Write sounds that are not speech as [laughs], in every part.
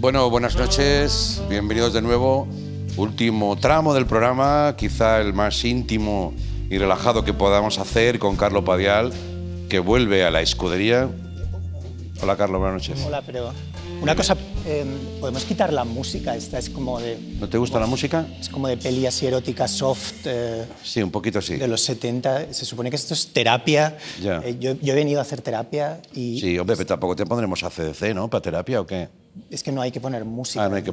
Bueno, buenas noches, bienvenidos de nuevo. Último tramo del programa, quizá el más íntimo y relajado que podamos hacer con Carlos Padial, que vuelve a la escudería. Hola, Carlos. buenas noches. Hola, pero una cosa, em, podemos quitar la música, esta es como de... ¿No te gusta la música? Es como de peli así erótica soft. Eh, sí, un poquito sí. De los 70, se supone que esto es terapia. Ya. Eh, yo, yo, he venido a hacer terapia y... Sí, hombre, pero tampoco te pondremos a CDC, ¿no? ¿Para terapia o qué? es que no hay que poner música. Ah, no hay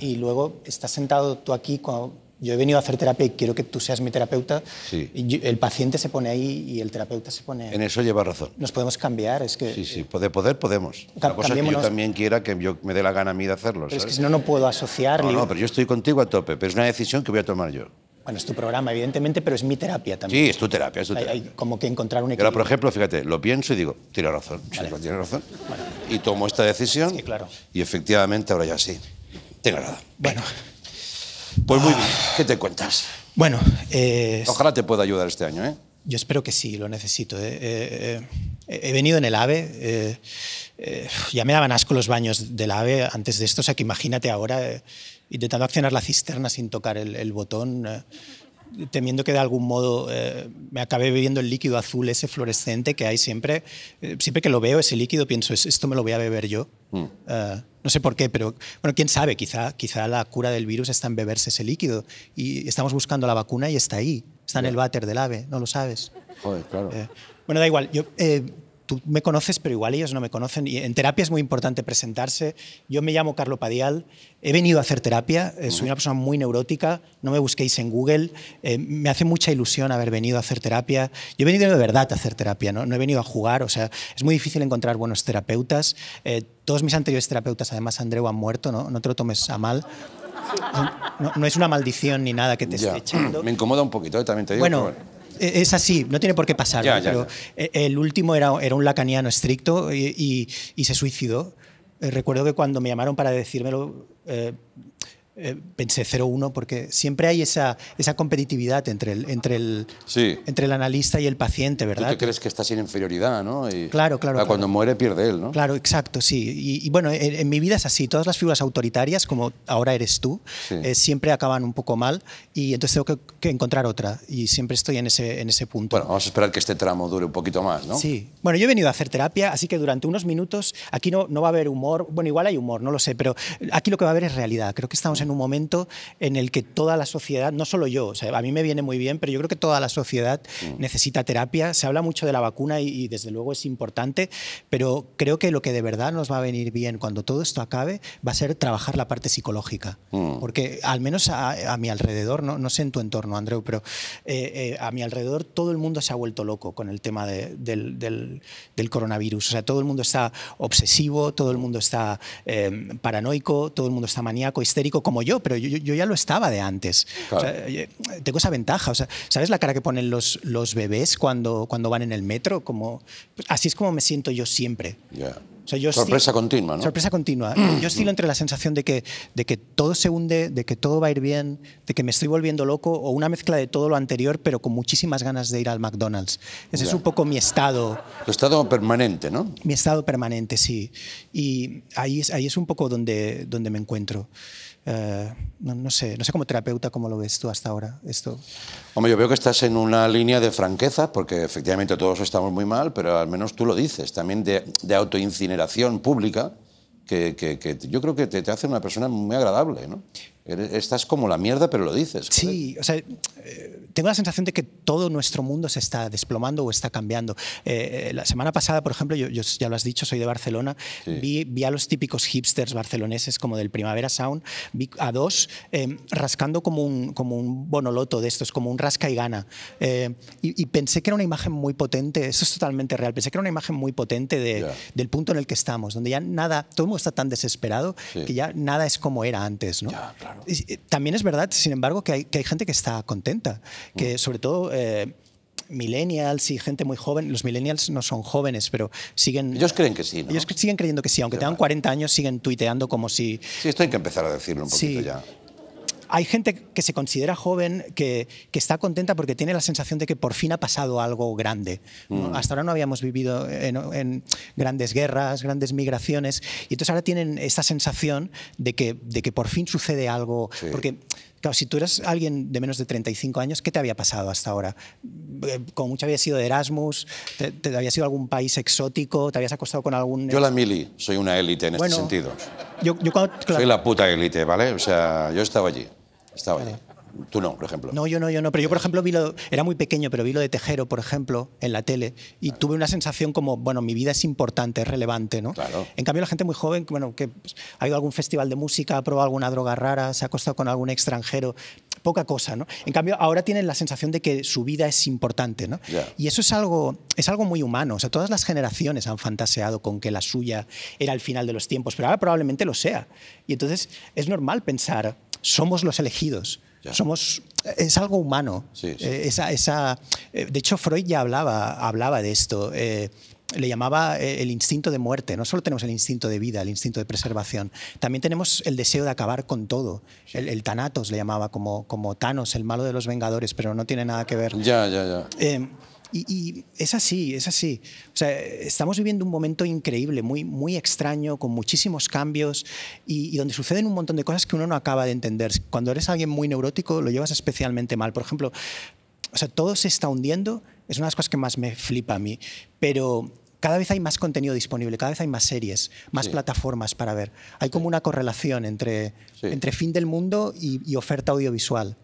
y luego estás sentado tú aquí, cuando yo he venido a hacer terapia y quiero que tú seas mi terapeuta, el paciente se pone ahí y el terapeuta se pone... En eso lleva razón. Nos podemos cambiar, es que... Sí, sí, de poder podemos. La cosa que yo también quiera que yo me dé la gana a mí de hacerlo. es que si no, no puedo asociar... no, pero yo estoy contigo a tope, pero es una decisión que voy a tomar yo. Bueno, es tu programa, evidentemente, pero es mi terapia también. Sí, es tu terapia, es tu terapia. Hay, como que encontrar un equilibrio. Pero, por ejemplo, fíjate, lo pienso y digo, tiene razón, tiene razón. Y tomo esta decisión claro. y efectivamente ahora ya sí. Tengo nada. Bueno. Pues muy bien, ¿qué te cuentas? Bueno, eh, ojalá te pueda ayudar este año, ¿eh? Yo espero que sí, lo necesito. ¿eh? Eh, he venido en el AVE, ya me daban asco los baños del AVE antes de esto, o sea que imagínate ahora intentando accionar la cisterna sin tocar el, botón, eh, temiendo que de algún modo eh, me acabe bebiendo el líquido azul ese fluorescente que hay siempre. Eh, siempre que lo veo, ese líquido, pienso, esto me lo voy a beber yo. Mm. no sé por qué, pero bueno, quién sabe, quizá, quizá la cura del virus está en beberse ese líquido y estamos buscando la vacuna y está ahí, está en el váter del ave, no lo sabes. Joder, claro. bueno, da igual, yo tú me conoces, pero igual ellos no me conocen. Y en terapia es muy importante presentarse. Yo me llamo Carlo Padial, he venido a hacer terapia, eh, soy una persona muy neurótica, no me busquéis en Google. Eh, me hace mucha ilusión haber venido a hacer terapia. Yo he venido de verdad a hacer terapia, ¿no? he venido a jugar, o sea, es muy difícil encontrar buenos terapeutas. Eh, todos mis anteriores terapeutas, además, Andreu, han muerto, ¿no? No te lo tomes a mal. [laughs] No, es una maldición ni nada que te esté echando. Me incomoda un poquito, también te digo. bueno. Eh, es así, no tiene por qué pasar. pero eh, el último era, era un lacaniano estricto y, se suicidó. Eh, recuerdo que cuando me llamaron para decírmelo, eh, pensé 0-1 porque siempre hay esa, esa competitividad entre el, entre, el, entre el analista y el paciente, ¿verdad? Tú crees que está sin inferioridad, ¿no? Y, claro, ah, claro, Cuando muere pierde él, ¿no? Claro, exacto, sí. Y, bueno, en, mi vida es así. Todas las figuras autoritarias, como ahora eres tú, eh, siempre acaban un poco mal y entonces tengo que, encontrar otra. Y siempre estoy en ese, en ese punto. Bueno, vamos a esperar que este tramo dure un poquito más, ¿no? Sí. Bueno, yo he venido a hacer terapia, así que durante unos minutos aquí no, no va a haber humor. Bueno, igual hay humor, no lo sé, pero aquí lo que va a haber es realidad. Creo que estamos en en un momento en el que toda la sociedad, no solo yo, a mí me viene muy bien, pero yo creo que toda la sociedad mm. necesita terapia. Se habla mucho de la vacuna y, desde luego es importante, pero creo que lo que de verdad nos va a venir bien cuando todo esto acabe va a ser trabajar la parte psicológica. Mm. Porque al menos a, mi alrededor, no, no, sé en tu entorno, Andreu, pero eh, eh, a mi alrededor todo el mundo se ha vuelto loco con el tema del, del, coronavirus. O sea, todo el mundo está obsesivo, todo el mundo está eh, paranoico, todo el mundo está maníaco, histérico, como como yo, pero yo, ya lo estaba de antes. tengo esa ventaja. O sea, ¿Sabes la cara que ponen los, los bebés cuando, cuando van en el metro? Como, pues, así es como me siento yo siempre. sorpresa continua, Sorpresa continua. [clears throat] Yo estilo entre la sensación de que, de que todo se hunde, de que todo va a ir bien, de que me estoy volviendo loco, o una mezcla de todo lo anterior, pero con muchísimas ganas de ir al McDonald's. Ese es un poco mi estado. Tu estado permanente, ¿no? Mi estado permanente, sí. Y ahí es, ahí es un poco donde, donde me encuentro. Eh, no, sé, no sé como terapeuta cómo lo ves tú hasta ahora. Esto. Hombre, yo veo que estás en una línea de franqueza, porque efectivamente todos estamos muy mal, pero al menos tú lo dices, también de, autoincineración pública, que, yo creo que te, te, hace una persona muy agradable, ¿no? Estás como la mierda, pero lo dices. Sí, o sea, eh, tengo la sensación de que todo nuestro mundo se está desplomando o está cambiando. Eh, eh, la semana pasada, por ejemplo, yo, ya lo has dicho, soy de Barcelona, vi, a los típicos hipsters barceloneses como del Primavera Sound, vi a dos em, rascando como un, como un bonoloto de estos, como un rasca y gana. y, pensé que era una imagen muy potente, eso es totalmente real, pensé que era una imagen muy potente del punto en el que estamos, donde ya nada, todo el mundo está tan desesperado que ya nada es como era antes. ¿no? Eh, también es verdad, sin embargo, que hay, gente que está contenta, que mm. sobre todo... Eh, millennials y gente muy joven. Los millennials no son jóvenes, pero siguen... Ellos creen que sí, ¿no? Ellos siguen creyendo que sí. Aunque tengan 40 años, siguen tuiteando como si... Sí, esto hay que empezar a decirlo un poquito ya hay gente que se considera joven que, está contenta porque tiene la sensación de que por fin ha pasado algo grande. Mm. Hasta ahora no habíamos vivido en, grandes guerras, grandes migraciones, y entonces ahora tienen esta sensación de que, de que por fin sucede algo. Porque Claro, si tú eras alguien de menos de 35 años, ¿qué te había pasado hasta ahora? Eh, como mucho había sido de Erasmus, te, había sido ido algún país exótico, te habías acostado con algún... Yo la mili, soy una élite en este sentido. Soy la puta élite, ¿vale? O sea, yo estaba allí. Estaba Tú no, por ejemplo. No, yo no, yo no. Pero yo, por ejemplo, vi lo, era muy pequeño, pero vi lo de Tejero, por ejemplo, en la tele, y tuve una sensación como, bueno, mi vida es importante, es relevante, ¿no? Claro. En cambio, la gente muy joven, bueno, que pues, ha ido a algún festival de música, ha probado alguna droga rara, se ha acostado con algún extranjero, poca cosa, ¿no? En cambio, ahora tienen la sensación de que su vida es importante, ¿no? Y eso es algo, es algo muy humano. O sea, todas las generaciones han fantaseado con que la suya era el final de los tiempos, pero ahora probablemente lo sea. Y entonces es normal pensar, somos los elegidos. Somos, es algo humano. Eh, eh, de hecho, Freud ya hablaba, hablaba de esto. Eh, le llamaba el instinto de muerte. No solo tenemos el instinto de vida, el instinto de preservación, también tenemos el deseo de acabar con todo. El, Thanatos le llamaba como, como Thanos, el malo de los Vengadores, pero no tiene nada que ver. Ya, ya, ya. Em, y, es así, es así. estamos viviendo un momento increíble, muy, muy extraño, con muchísimos cambios y, donde suceden un montón de cosas que uno no acaba de entender. Cuando eres alguien muy neurótico, lo llevas especialmente mal. Por ejemplo, o sea, todo se está hundiendo, es una de las cosas que más me flipa a mí, pero cada vez hay más contenido disponible, cada vez hay más series, más plataformas para ver. Hay como una correlación entre, entre fin del mundo y, oferta audiovisual.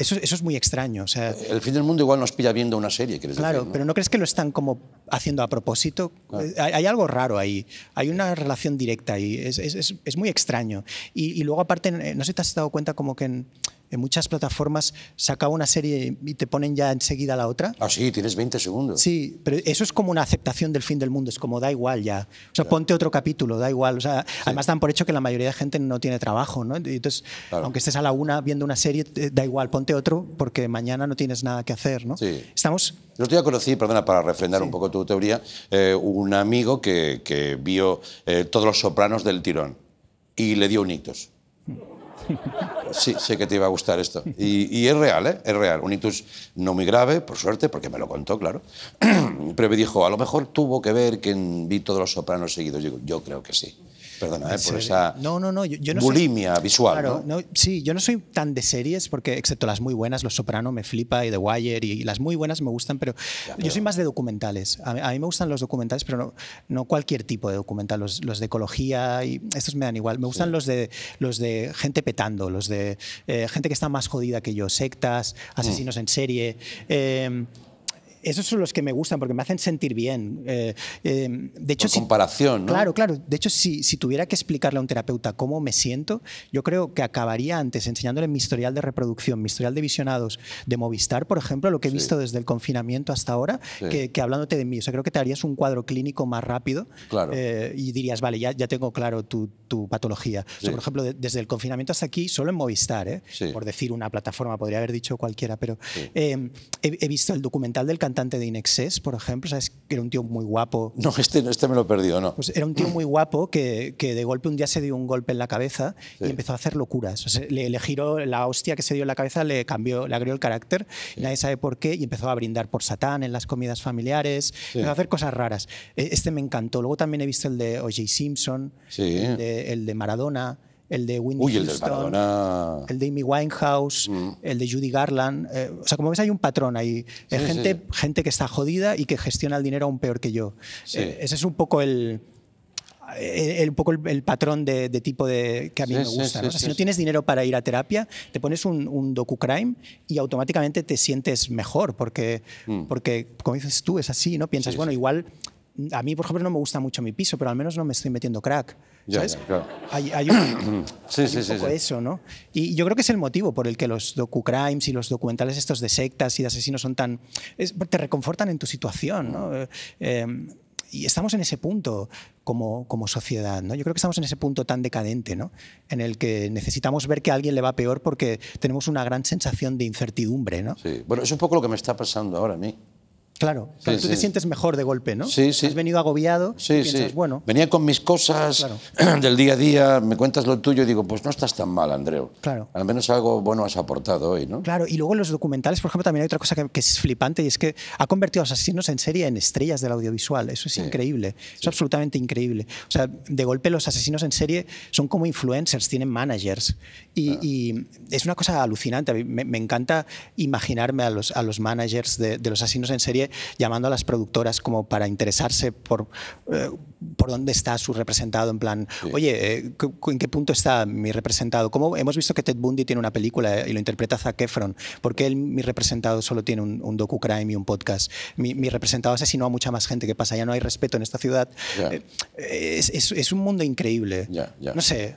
Eso, es muy extraño. sea, el fin del mundo igual nos pilla viendo una serie, quieres Claro, pero ¿no crees que lo están como haciendo a propósito? Eh, hay, algo raro ahí. Hay una relación directa ahí. Es, muy extraño. Y, luego, aparte, eh, no sé si te has dado cuenta como que en en muchas plataformas se una serie y te ponen ya enseguida la otra. Ah, sí, tienes 20 segundos. Sí, pero eso es como una aceptación del fin del mundo, es como da igual ya. O sea, ponte otro capítulo, da igual. O sea, Además dan por hecho que la mayoría de gente no tiene trabajo, ¿no? Entonces, aunque estés a la una viendo una serie, da igual, ponte otro porque mañana no tienes nada que hacer, ¿no? Sí. Estamos... te estoy a conocer, perdona, para refrendar un poco tu teoría, eh, un amigo que, vio eh, todos los sopranos del tirón y le dio un ictus. Hmm. Sí, sé que te iba a gustar esto. Y, es real, ¿eh? Es real. Un no muy grave, por suerte, porque me lo contó, claro. [clears throat] Pero me dijo, a lo mejor tuvo que ver que vi todos los sopranos seguidos. yo creo que sí. Perdona, ¿eh? por esa no, no, no, yo, bulimia visual. ¿no? sí, yo no soy tan de series, porque excepto las muy buenas, Los Soprano me flipa y The Wire, y, las muy buenas me gustan, pero yo soy más de documentales. A, mí me gustan los documentales, pero no, cualquier tipo de documental, los, de ecología, y estos me dan igual. Me gustan los, de, los de gente petando, los de eh, gente que está más jodida que yo, sectas, mm. asesinos en serie. Eh, esos son los que me gustan porque me hacen sentir bien. Eh, em, de hecho, Por comparación, ¿no? Claro, claro. De hecho, si, tuviera que explicarle a un terapeuta cómo me siento, yo creo que acabaría antes enseñándole mi historial de reproducción, mi historial de visionados de Movistar, por ejemplo, lo que he visto desde el confinamiento hasta ahora, que, hablándote de mí. O sea, creo que te harías un cuadro clínico más rápido eh, y dirías, vale, ya, ya tengo claro tu, patología. por ejemplo, desde el confinamiento hasta aquí, solo en Movistar, ¿eh? por decir una plataforma, podría haber dicho cualquiera, pero em, he, he, visto el documental del cantante de Inexés, por ejemplo, ¿sabes? que Era un tío muy guapo. No, este, este me lo perdió, ¿no? Pues era un tío muy guapo que, que, de golpe un día se dio un golpe en la cabeza y empezó a hacer locuras. O sea, le, giró la hostia que se dio en la cabeza, le cambió, le agrió el carácter, nadie sabe por qué, y empezó a brindar por Satán en las comidas familiares, empezó a hacer cosas raras. E, este me encantó. Luego también he visto el de O.J. Simpson, de, el de Maradona el de Whitney el, de Amy Winehouse, mm. el de Judy Garland. Eh, o sea, como ves, hay un patrón ahí. Hay eh, gente, gente que está jodida y que gestiona el dinero aún peor que yo. Eh, ese es un poco el... El, poco el, patrón de, tipo de, que a mí me gusta. si no tienes dinero para ir a terapia, te pones un, un docu-crime y automáticamente te sientes mejor, porque, mm. porque como dices tú, es así, ¿no? Piensas, bueno, igual, a mí, por ejemplo, no me gusta mucho mi piso, pero al menos no me estoy metiendo crack. Ya, Hay, un, [clears throat] sí, sí, eso, ¿no? Y yo creo que es el motivo por el que los docu-crimes y los documentales estos de sectas y de asesinos son tan... te reconfortan en tu situación, ¿no? Eh, em, y estamos en ese punto como, como sociedad, ¿no? Yo creo que estamos en ese punto tan decadente, ¿no? En el que necesitamos ver que a alguien le va peor porque tenemos una gran sensación de incertidumbre, ¿no? Sí, bueno, es un poco lo que me está pasando ahora a mí. Claro, pero tú te sientes mejor de golpe, ¿no? Sí, sí. Has venido agobiado sí, y piensas, sí. bueno... Venía con mis cosas [clears throat] del día a día, me cuentas lo tuyo y digo, pues no estás tan mal, Andreu. Claro. Al menos algo bueno has aportado hoy, ¿no? Claro, y luego los documentales, por ejemplo, también hay otra cosa que, es flipante y es que ha convertido a los asesinos en serie en estrellas del audiovisual. Eso es increíble, es absolutamente increíble. O sea, de golpe los asesinos en serie son como influencers, tienen managers y, ah. es una cosa alucinante. Me, me, encanta imaginarme a los, a managers de los asesinos en serie llamando a las productoras como para interesarse por, eh, por dónde está su representado, en plan, oye, eh, ¿en qué punto está mi representado? ¿Cómo hemos visto que Ted Bundy tiene una película eh, y lo interpreta Zac Efron? ¿Por qué él, mi representado solo tiene un, un docu-crime y un podcast? Mi, mi, representado asesinó a mucha más gente. ¿Qué pasa? Ya no hay respeto en esta ciudad. es, un mundo increíble. No sé.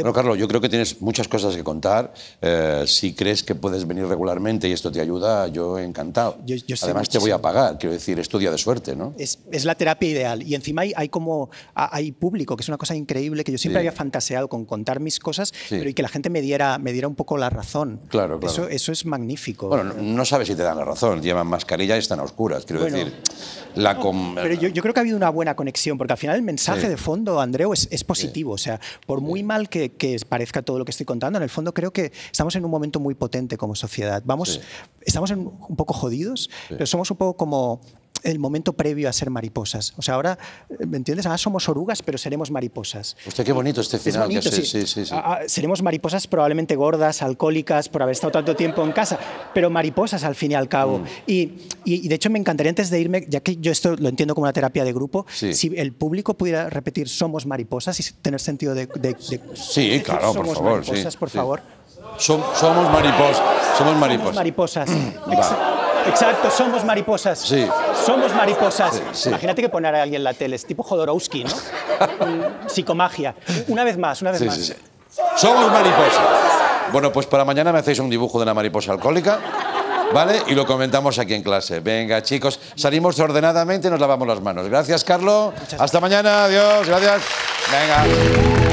Bueno, Carlos, yo creo que tienes muchas cosas que contar. Eh, si crees que puedes venir regularmente y esto te ayuda, yo encantado. Además, te voy a pagar, quiero decir, estudia de suerte, ¿no? Es, la terapia ideal. Y encima hay, como hay público, que es una cosa increíble, que yo siempre había fantaseado con contar mis cosas, pero y que la gente me diera, me diera un poco la razón. Claro, claro. Eso, es magnífico. Bueno, no, sabes si te dan la razón. Llevan mascarilla y están a oscuras, quiero decir. Pero yo, creo que ha habido una buena conexión, porque al final el mensaje de fondo, Andreu, es positivo. O sea, por muy mal que que, parezca todo lo que estoy contando. En el fondo creo que estamos en un momento muy potente como sociedad. Vamos, Estamos un poco jodidos, pero somos un poco como el momento previo a ser mariposas. O sea, ahora, ¿me entiendes? Ahora somos orugas, pero seremos mariposas. Usted, qué bonito este final. sí. Sí, sí, ah, ah, seremos mariposas probablemente gordas, alcohólicas, por haber estado tanto tiempo en casa, pero mariposas al fin y al cabo. Mm. Y, y, de hecho me encantaría antes de irme, ya que yo esto lo entiendo como una terapia de grupo, si el público pudiera repetir somos mariposas y tener sentido de... de, sí, claro, por somos favor. Mariposas, por favor. somos mariposas. Somos mariposas. mariposas. [clears throat] Exacto, somos mariposas. Sí. Somos mariposas. Imagínate que poner a alguien en la tele, es tipo Jodorowsky, ¿no? [laughs] Psicomagia. Una vez más, una vez más. Somos mariposas. Bueno, pues para mañana me hacéis un dibujo de una mariposa alcohólica. ¿Vale? Y lo comentamos aquí en clase. Venga, chicos, salimos ordenadamente y nos lavamos las manos. Gracias, Carlos. Hasta mañana. Adiós. Gracias. Venga.